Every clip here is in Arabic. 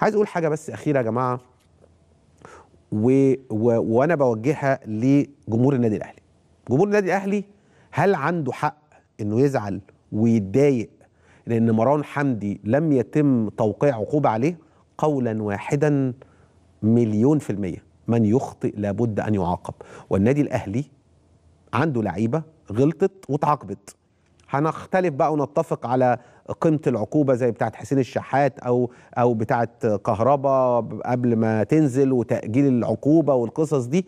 عايز اقول حاجه بس اخيره يا جماعه و... و... وانا بوجهها لجمهور النادي الاهلي جمهور النادي الاهلي هل عنده حق انه يزعل ويتضايق لان مروان حمدي لم يتم توقيع عقوبه عليه قولا واحدا مليون في الميه من يخطئ لابد ان يعاقب والنادي الاهلي عنده لعيبه غلطت وتعاقبت هنختلف بقى ونتفق على قيمه العقوبه زي بتاعه حسين الشحات او او بتاعه كهربا قبل ما تنزل وتاجيل العقوبه والقصص دي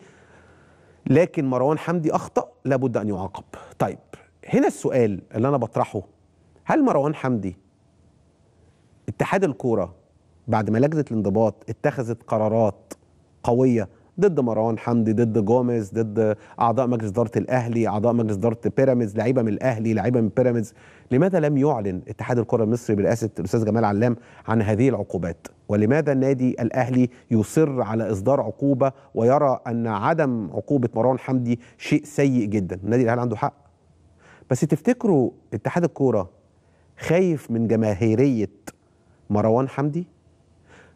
لكن مروان حمدي اخطا لابد ان يعاقب طيب هنا السؤال اللي انا بطرحه هل مروان حمدي اتحاد الكوره بعد ما لجنه الانضباط اتخذت قرارات قويه ضد مروان حمدي ضد جوميز ضد اعضاء مجلس اداره الاهلي اعضاء مجلس اداره بيراميدز لعيبه من الاهلي لعيبه من بيراميدز لماذا لم يعلن اتحاد الكره المصري برئاسه الاستاذ جمال علام عن هذه العقوبات ولماذا النادي الاهلي يصر على اصدار عقوبه ويرى ان عدم عقوبه مروان حمدي شيء سيء جدا النادي الاهلي عنده حق بس تفتكروا اتحاد الكوره خايف من جماهيريه مروان حمدي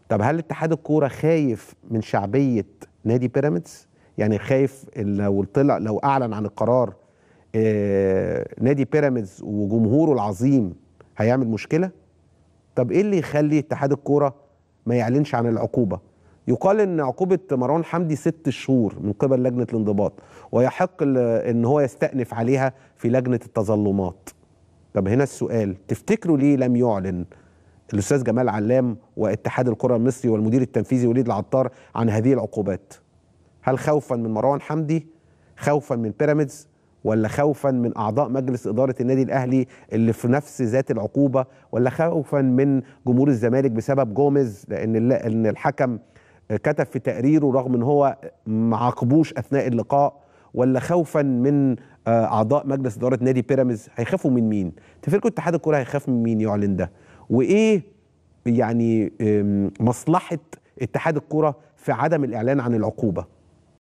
طب هل اتحاد الكوره خايف من شعبيه نادي بيراميدز يعني خايف لو طلع لو اعلن عن القرار آه، نادي بيراميدز وجمهوره العظيم هيعمل مشكله طب ايه اللي يخلي اتحاد الكوره ما يعلنش عن العقوبه يقال ان عقوبه مروان حمدي ست شهور من قبل لجنه الانضباط ويحق ان هو يستأنف عليها في لجنه التظلمات طب هنا السؤال تفتكروا ليه لم يعلن الاستاذ جمال علام واتحاد الكره المصري والمدير التنفيذي وليد العطار عن هذه العقوبات هل خوفا من مروان حمدي خوفا من بيراميدز ولا خوفا من اعضاء مجلس اداره النادي الاهلي اللي في نفس ذات العقوبه ولا خوفا من جمهور الزمالك بسبب جوميز لان ان الحكم كتب في تقريره رغم ان هو ما عاقبوش اثناء اللقاء ولا خوفا من آه، اعضاء مجلس اداره نادي بيراميدز هيخافوا من مين تفكروا اتحاد الكره هيخاف من مين يعلن ده وايه يعني مصلحه اتحاد الكره في عدم الاعلان عن العقوبه